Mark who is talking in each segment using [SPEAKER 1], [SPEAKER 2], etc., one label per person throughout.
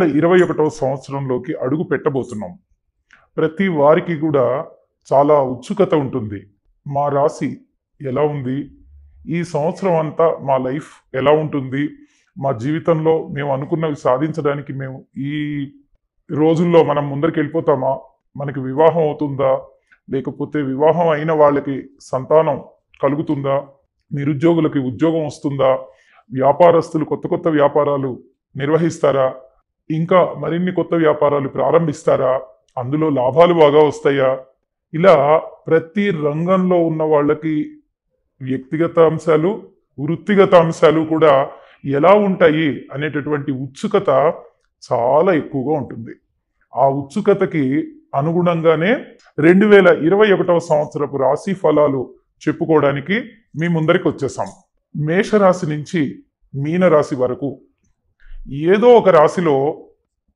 [SPEAKER 1] వేల ఇరవై ఒకటవ సంవత్సరంలోకి అడుగు పెట్టబోతున్నాం ప్రతి వారికి కూడా చాలా ఉత్సుకత ఉంటుంది మా రాశి ఎలా ఉంది ఈ సంవత్సరం అంతా మా లైఫ్ ఎలా ఉంటుంది మా జీవితంలో మేము అనుకున్నవి సాధించడానికి మేము ఈ రోజుల్లో మనం ముందరికి వెళ్ళిపోతామా మనకి వివాహం అవుతుందా లేకపోతే వివాహం అయిన వాళ్ళకి సంతానం కలుగుతుందా నిరుద్యోగులకి ఉద్యోగం వస్తుందా వ్యాపారస్తులు కొత్త కొత్త వ్యాపారాలు నిర్వహిస్తారా ఇంకా మరిన్ని కొత్త వ్యాపారాలు ప్రారంభిస్తారా అందులో లాభాలు బాగా వస్తాయా ఇలా ప్రతి రంగంలో ఉన్న వాళ్ళకి వ్యక్తిగత అంశాలు వృత్తిగత అంశాలు కూడా ఎలా ఉంటాయి అనేటటువంటి ఉత్సుకత చాలా ఎక్కువగా ఉంటుంది ఆ ఉత్సుకతకి అనుగుణంగానే రెండు వేల ఇరవై ఒకటవ సంవత్సరపు రాశి ఫలాలు చెప్పుకోవడానికి మీ ముందరికి వచ్చేసాం మేషరాశి నుంచి మీనరాశి వరకు ఏదో ఒక రాశిలో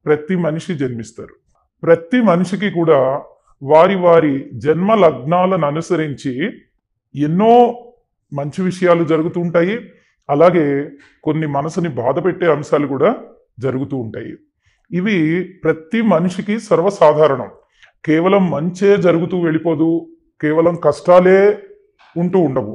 [SPEAKER 1] ప్రతి మనిషి జన్మిస్తారు ప్రతి మనిషికి కూడా వారి వారి జన్మ లగ్నాలను అనుసరించి ఎన్నో మంచి విషయాలు జరుగుతూ ఉంటాయి అలాగే కొన్ని మనసుని బాధ పెట్టే అంశాలు కూడా జరుగుతూ ఉంటాయి ఇవి ప్రతి మనిషికి సర్వసాధారణం కేవలం మంచే జరుగుతూ వెళ్ళిపోదు కేవలం కష్టాలే ఉంటూ ఉండవు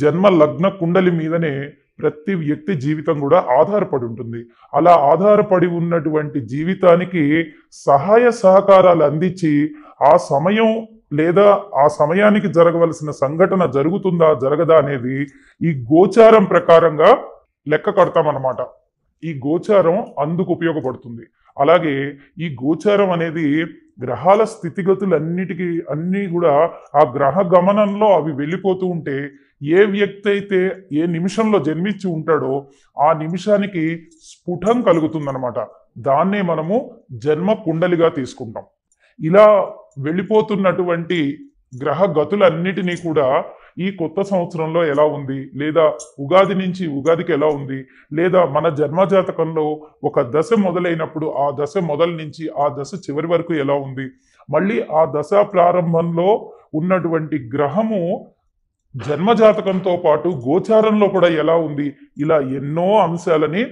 [SPEAKER 1] జన్మ లగ్న కుండలి మీదనే ప్రతి వ్యక్తి జీవితం కూడా ఆధారపడి ఉంటుంది అలా ఆధారపడి ఉన్నటువంటి జీవితానికి సహాయ సహకారాలు అందించి ఆ సమయం లేదా ఆ సమయానికి జరగవలసిన సంఘటన జరుగుతుందా జరగదా అనేది ఈ గోచారం ప్రకారంగా లెక్క కడతామన్నమాట ఈ గోచారం అందుకు ఉపయోగపడుతుంది అలాగే ఈ గోచారం అనేది గ్రహాల స్థితిగతులు అన్నిటికీ అన్నీ కూడా ఆ గ్రహ గమనంలో అవి వెళ్ళిపోతూ ఉంటే ఏ వ్యక్తి అయితే ఏ నిమిషంలో జన్మించి ఉంటాడో ఆ నిమిషానికి స్ఫుటం కలుగుతుందనమాట దాన్నే మనము జన్మ కుండలిగా తీసుకుంటాం ఇలా వెళ్ళిపోతున్నటువంటి గ్రహ గతులన్నిటినీ కూడా ఈ కొత్త సంవత్సరంలో ఎలా ఉంది లేదా ఉగాది నుంచి ఉగాదికి ఎలా ఉంది లేదా మన జన్మజాతకంలో ఒక దశ మొదలైనప్పుడు ఆ దశ మొదలు నుంచి ఆ దశ చివరి వరకు ఎలా ఉంది మళ్ళీ ఆ దశ ప్రారంభంలో ఉన్నటువంటి గ్రహము జన్మజాతకంతో పాటు గోచారంలో కూడా ఎలా ఉంది ఇలా ఎన్నో అంశాలని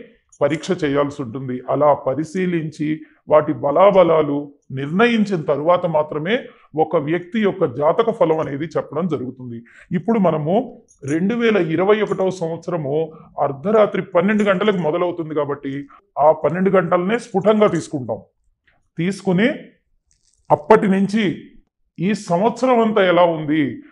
[SPEAKER 1] పరీక్ష చేయాల్సి ఉంటుంది అలా పరిశీలించి వాటి బలాబలాలు నిర్ణయించిన తరువాత మాత్రమే ఒక వ్యక్తి యొక్క జాతక ఫలం అనేది చెప్పడం జరుగుతుంది ఇప్పుడు మనము రెండు వేల ఇరవై ఒకటవ సంవత్సరము అర్ధరాత్రి పన్నెండు గంటలకు మొదలవుతుంది కాబట్టి ఆ పన్నెండు గంటలనే స్ఫుటంగా తీసుకుంటాం తీసుకుని అప్పటి నుంచి ఈ సంవత్సరం అంతా ఎలా ఉంది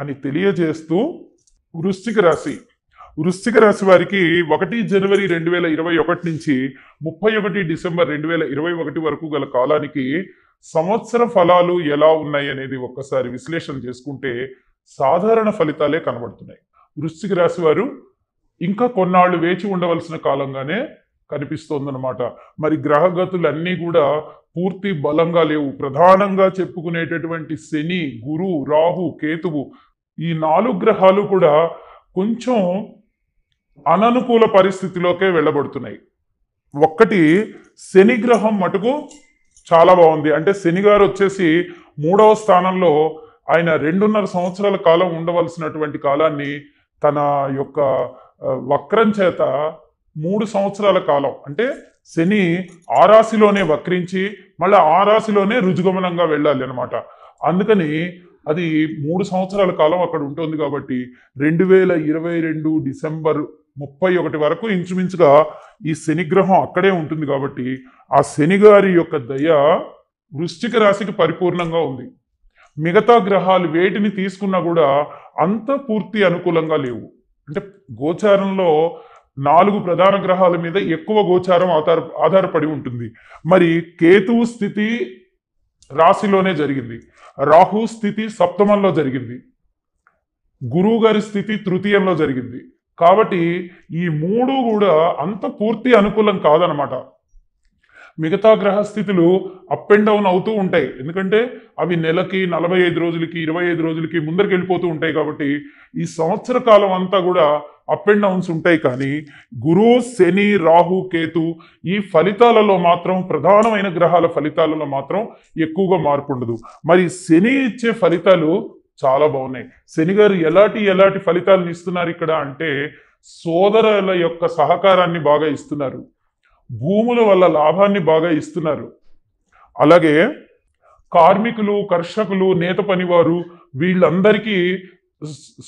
[SPEAKER 1] అని తెలియజేస్తూ వృశ్చిక రాశి వృశ్చిక రాశి వారికి ఒకటి జనవరి రెండు వేల ఇరవై ఒకటి నుంచి ముప్పై ఒకటి డిసెంబర్ రెండు వేల ఇరవై ఒకటి వరకు గల కాలానికి సంవత్సర ఫలాలు ఎలా ఉన్నాయి అనేది ఒక్కసారి విశ్లేషణ చేసుకుంటే సాధారణ ఫలితాలే కనబడుతున్నాయి వృశ్చిక రాశి వారు ఇంకా కొన్నాళ్ళు వేచి ఉండవలసిన కాలంగానే కనిపిస్తోందనమాట మరి గ్రహగతులన్నీ కూడా పూర్తి బలంగా లేవు ప్రధానంగా చెప్పుకునేటటువంటి శని గురు రాహు కేతువు ఈ నాలుగు గ్రహాలు కూడా కొంచెం అననుకూల పరిస్థితిలోకే వెళ్ళబడుతున్నాయి ఒక్కటి శని గ్రహం మటుకు చాలా బాగుంది అంటే శని గారు వచ్చేసి మూడవ స్థానంలో ఆయన రెండున్నర సంవత్సరాల కాలం ఉండవలసినటువంటి కాలాన్ని తన యొక్క వక్రం చేత మూడు సంవత్సరాల కాలం అంటే శని రాశిలోనే వక్రించి మళ్ళీ రాశిలోనే రుజుగమనంగా వెళ్ళాలి అనమాట అందుకని అది మూడు సంవత్సరాల కాలం అక్కడ ఉంటుంది కాబట్టి రెండు వేల ఇరవై రెండు డిసెంబర్ ముప్పై ఒకటి వరకు ఇంచుమించుగా ఈ శనిగ్రహం అక్కడే ఉంటుంది కాబట్టి ఆ శనిగారి యొక్క దయ వృశ్చిక రాశికి పరిపూర్ణంగా ఉంది మిగతా గ్రహాలు వేటిని తీసుకున్నా కూడా అంత పూర్తి అనుకూలంగా లేవు అంటే గోచారంలో నాలుగు ప్రధాన గ్రహాల మీద ఎక్కువ గోచారం ఆధార ఆధారపడి ఉంటుంది మరి కేతువు స్థితి రాశిలోనే జరిగింది రాహు స్థితి సప్తమంలో జరిగింది గురువు గారి స్థితి తృతీయంలో జరిగింది కాబట్టి ఈ మూడు కూడా అంత పూర్తి అనుకూలం కాదనమాట మిగతా గ్రహ స్థితులు అప్ అండ్ డౌన్ అవుతూ ఉంటాయి ఎందుకంటే అవి నెలకి నలభై ఐదు రోజులకి ఇరవై ఐదు రోజులకి ముందరికి వెళ్ళిపోతూ ఉంటాయి కాబట్టి ఈ సంవత్సర కాలం అంతా కూడా అప్ అండ్ డౌన్స్ ఉంటాయి కానీ గురు శని రాహు కేతు ఈ ఫలితాలలో మాత్రం ప్రధానమైన గ్రహాల ఫలితాలలో మాత్రం ఎక్కువగా మార్పు ఉండదు మరి శని ఇచ్చే ఫలితాలు చాలా బాగున్నాయి శని గారు ఎలాంటి ఎలాంటి ఫలితాలను ఇస్తున్నారు ఇక్కడ అంటే సోదరుల యొక్క సహకారాన్ని బాగా ఇస్తున్నారు భూముల వల్ల లాభాన్ని బాగా ఇస్తున్నారు అలాగే కార్మికులు కర్షకులు నేత పనివారు వీళ్ళందరికీ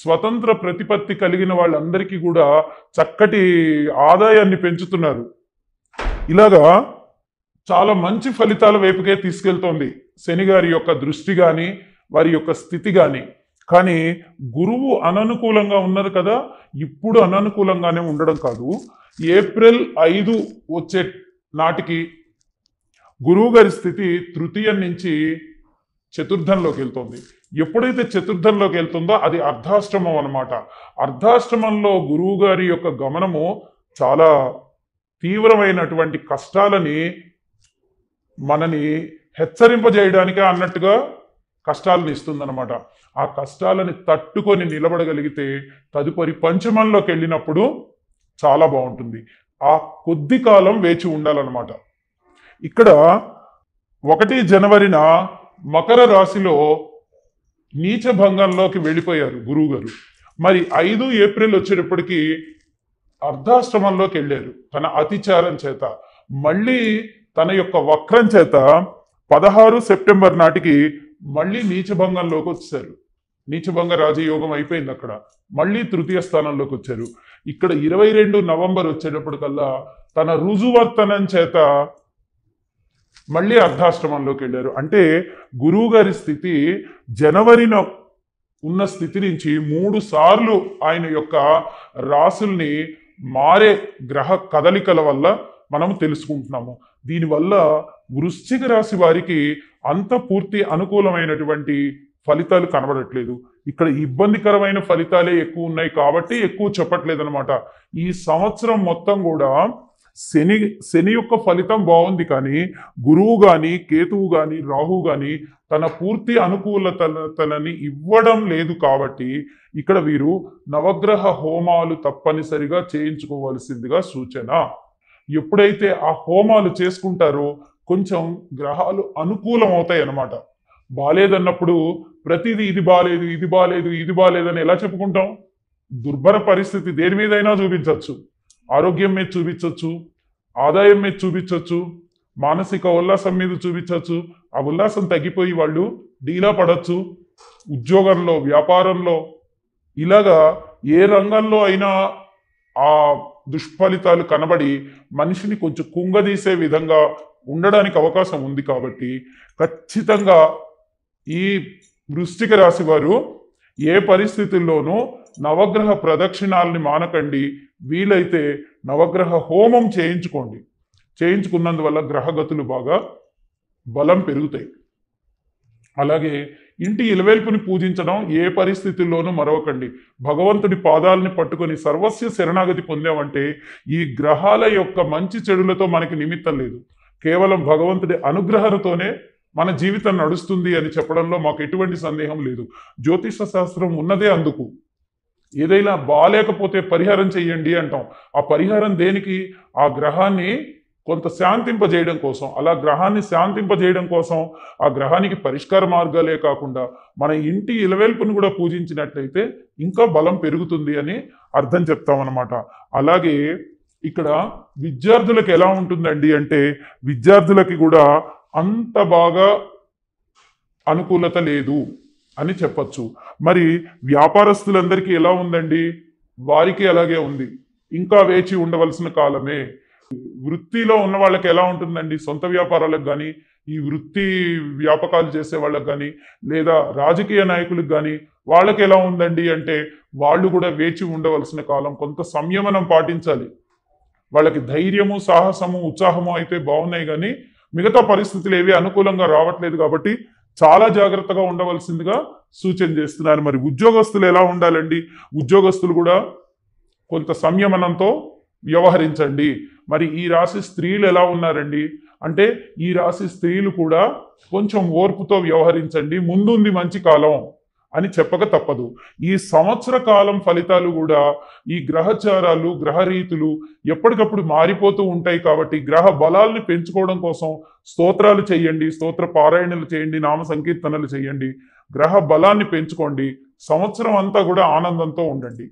[SPEAKER 1] స్వతంత్ర ప్రతిపత్తి కలిగిన వాళ్ళందరికీ కూడా చక్కటి ఆదాయాన్ని పెంచుతున్నారు ఇలాగా చాలా మంచి ఫలితాల వైపుకే తీసుకెళ్తోంది శని గారి యొక్క దృష్టి కానీ వారి యొక్క స్థితి కానీ కానీ గురువు అననుకూలంగా ఉన్నది కదా ఇప్పుడు అననుకూలంగానే ఉండడం కాదు ఏప్రిల్ ఐదు వచ్చే నాటికి గురువు గారి స్థితి తృతీయం నుంచి చతుర్థంలోకి వెళ్తుంది ఎప్పుడైతే చతుర్థంలోకి వెళ్తుందో అది అర్ధాష్టమం అనమాట అర్ధాష్టమంలో గురువు గారి యొక్క గమనము చాలా తీవ్రమైనటువంటి కష్టాలని మనని హెచ్చరింపజేయడానికే అన్నట్టుగా కష్టాలను ఇస్తుందన్నమాట ఆ కష్టాలని తట్టుకొని నిలబడగలిగితే తదుపరి పంచమంలోకి వెళ్ళినప్పుడు చాలా బాగుంటుంది ఆ కొద్ది కాలం వేచి ఉండాలన్నమాట ఇక్కడ ఒకటి జనవరిన మకర రాశిలో నీచ భంగంలోకి వెళ్ళిపోయారు గురువుగారు మరి ఐదు ఏప్రిల్ వచ్చేటప్పటికి అర్ధాశ్రమంలోకి వెళ్ళారు తన అతిచారం చేత మళ్ళీ తన యొక్క వక్రం చేత పదహారు సెప్టెంబర్ నాటికి మళ్ళీ నీచభంగంలోకి వచ్చారు నీచభంగ రాజయోగం అయిపోయింది అక్కడ మళ్ళీ తృతీయ స్థానంలోకి వచ్చారు ఇక్కడ ఇరవై రెండు నవంబర్ వచ్చేటప్పటికల్లా తన రుజువర్తనం చేత మళ్ళీ అర్ధాశ్రమంలోకి వెళ్ళారు అంటే గురువుగారి స్థితి జనవరిలో ఉన్న స్థితి నుంచి మూడు సార్లు ఆయన యొక్క రాసుల్ని మారే గ్రహ కదలికల వల్ల మనము తెలుసుకుంటున్నాము దీనివల్ల వృశ్చిక రాశి వారికి అంత పూర్తి అనుకూలమైనటువంటి ఫలితాలు కనబడట్లేదు ఇక్కడ ఇబ్బందికరమైన ఫలితాలే ఎక్కువ ఉన్నాయి కాబట్టి ఎక్కువ చెప్పట్లేదు అనమాట ఈ సంవత్సరం మొత్తం కూడా శని శని యొక్క ఫలితం బాగుంది కానీ గురువు కానీ కేతువు కానీ రాహు కానీ తన పూర్తి అనుకూలతలని ఇవ్వడం లేదు కాబట్టి ఇక్కడ వీరు నవగ్రహ హోమాలు తప్పనిసరిగా చేయించుకోవాల్సిందిగా సూచన ఎప్పుడైతే ఆ హోమాలు చేసుకుంటారో కొంచెం గ్రహాలు అనుకూలం అవుతాయి అన్నమాట బాలేదన్నప్పుడు ప్రతిదీ ఇది బాలేదు ఇది బాలేదు ఇది బాలేదని ఎలా చెప్పుకుంటాం దుర్భర పరిస్థితి దేని మీదైనా చూపించవచ్చు ఆరోగ్యం మీద చూపించవచ్చు ఆదాయం మీద చూపించవచ్చు మానసిక ఉల్లాసం మీద చూపించవచ్చు ఆ ఉల్లాసం తగ్గిపోయి వాళ్ళు డీలా పడవచ్చు ఉద్యోగంలో వ్యాపారంలో ఇలాగా ఏ రంగంలో అయినా ఆ దుష్ఫలితాలు కనబడి మనిషిని కొంచెం కుంగదీసే విధంగా ఉండడానికి అవకాశం ఉంది కాబట్టి ఖచ్చితంగా ఈ వృష్టిక రాశి వారు ఏ పరిస్థితుల్లోనూ నవగ్రహ ప్రదక్షిణాలని మానకండి వీలైతే నవగ్రహ హోమం చేయించుకోండి చేయించుకున్నందువల్ల గ్రహగతులు బాగా బలం పెరుగుతాయి అలాగే ఇంటి ఇలవేల్పుని పూజించడం ఏ పరిస్థితుల్లోనూ మరవకండి భగవంతుడి పాదాలని పట్టుకొని సర్వస్య శరణాగతి పొందామంటే ఈ గ్రహాల యొక్క మంచి చెడులతో మనకి నిమిత్తం లేదు కేవలం భగవంతుడి అనుగ్రహంతోనే మన జీవితం నడుస్తుంది అని చెప్పడంలో మాకు ఎటువంటి సందేహం లేదు జ్యోతిష శాస్త్రం ఉన్నదే అందుకు ఏదైనా బాగాలేకపోతే పరిహారం చెయ్యండి అంటాం ఆ పరిహారం దేనికి ఆ గ్రహాన్ని కొంత శాంతింపజేయడం కోసం అలా గ్రహాన్ని శాంతింపజేయడం కోసం ఆ గ్రహానికి పరిష్కార మార్గాలే కాకుండా మన ఇంటి ఇలవేల్పును కూడా పూజించినట్లయితే ఇంకా బలం పెరుగుతుంది అని అర్థం చెప్తామన్నమాట అలాగే ఇక్కడ విద్యార్థులకు ఎలా ఉంటుందండి అంటే విద్యార్థులకి కూడా అంత బాగా అనుకూలత లేదు అని చెప్పచ్చు మరి వ్యాపారస్తులందరికీ ఎలా ఉందండి వారికి అలాగే ఉంది ఇంకా వేచి ఉండవలసిన కాలమే వృత్తిలో ఉన్న వాళ్ళకి ఎలా ఉంటుందండి సొంత వ్యాపారాలకు కానీ ఈ వృత్తి వ్యాపకాలు చేసే వాళ్ళకి కానీ లేదా రాజకీయ నాయకులకు కానీ వాళ్ళకి ఎలా ఉందండి అంటే వాళ్ళు కూడా వేచి ఉండవలసిన కాలం కొంత సంయమనం పాటించాలి వాళ్ళకి ధైర్యము సాహసము ఉత్సాహము అయితే బాగున్నాయి కానీ మిగతా పరిస్థితులు ఏవి అనుకూలంగా రావట్లేదు కాబట్టి చాలా జాగ్రత్తగా ఉండవలసిందిగా సూచన చేస్తున్నారు మరి ఉద్యోగస్తులు ఎలా ఉండాలండి ఉద్యోగస్తులు కూడా కొంత సంయమనంతో వ్యవహరించండి మరి ఈ రాశి స్త్రీలు ఎలా ఉన్నారండి అంటే ఈ రాశి స్త్రీలు కూడా కొంచెం ఓర్పుతో వ్యవహరించండి ముందుంది మంచి కాలం అని చెప్పక తప్పదు ఈ సంవత్సర కాలం ఫలితాలు కూడా ఈ గ్రహచారాలు గ్రహరీతులు ఎప్పటికప్పుడు మారిపోతూ ఉంటాయి కాబట్టి గ్రహ బలాల్ని పెంచుకోవడం కోసం స్తోత్రాలు చేయండి స్తోత్ర పారాయణలు చేయండి నామ సంకీర్తనలు చేయండి గ్రహ బలాన్ని పెంచుకోండి సంవత్సరం అంతా కూడా ఆనందంతో ఉండండి